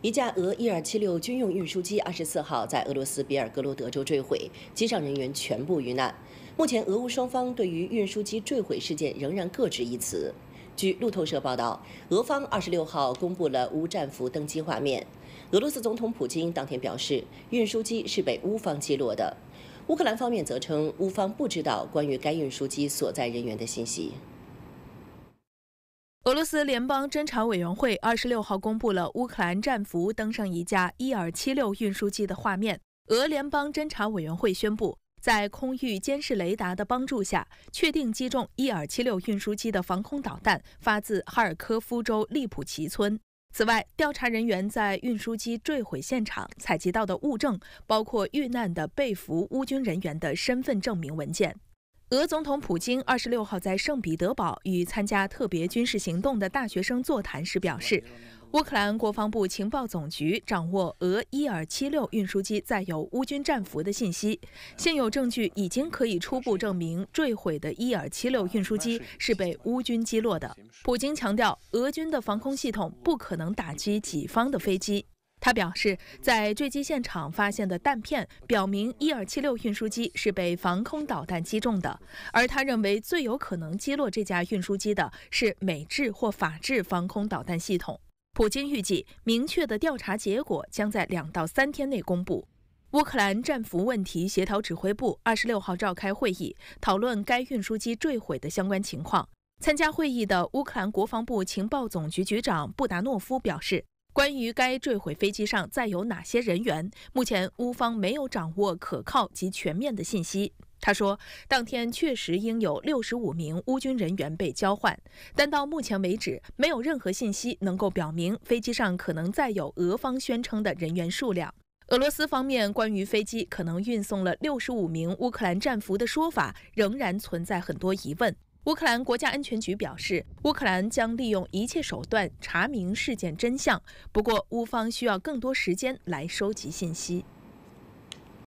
一架俄伊尔七六军用运输机二十四号在俄罗斯比尔格罗德州坠毁，机上人员全部遇难。目前，俄乌双方对于运输机坠毁事件仍然各执一词。据路透社报道，俄方二十六号公布了乌战俘登机画面。俄罗斯总统普京当天表示，运输机是被乌方击落的。乌克兰方面则称，乌方不知道关于该运输机所在人员的信息。俄罗斯联邦侦查委员会二十六号公布了乌克兰战俘登上一架伊尔七六运输机的画面。俄联邦侦查委员会宣布，在空域监视雷达的帮助下，确定击中伊尔七六运输机的防空导弹发自哈尔科夫州利普奇村。此外，调查人员在运输机坠毁现场采集到的物证包括遇难的被俘乌军人员的身份证明文件。俄总统普京二十六号在圣彼得堡与参加特别军事行动的大学生座谈时表示，乌克兰国防部情报总局掌握俄伊尔七六运输机载有乌军战俘的信息，现有证据已经可以初步证明坠毁的伊尔七六运输机是被乌军击落的。普京强调，俄军的防空系统不可能打击己方的飞机。他表示，在坠机现场发现的弹片表明，伊尔七六运输机是被防空导弹击中的。而他认为，最有可能击落这架运输机的是美制或法制防空导弹系统。普京预计，明确的调查结果将在两到三天内公布。乌克兰战俘问题协调指挥部二十六号召开会议，讨论该运输机坠毁的相关情况。参加会议的乌克兰国防部情报总局局长布达诺夫表示。关于该坠毁飞机上载有哪些人员，目前乌方没有掌握可靠及全面的信息。他说，当天确实应有六十五名乌军人员被交换，但到目前为止，没有任何信息能够表明飞机上可能载有俄方宣称的人员数量。俄罗斯方面关于飞机可能运送了六十五名乌克兰战俘的说法，仍然存在很多疑问。乌克兰国家安全局表示，乌克兰将利用一切手段查明事件真相，不过乌方需要更多时间来收集信息。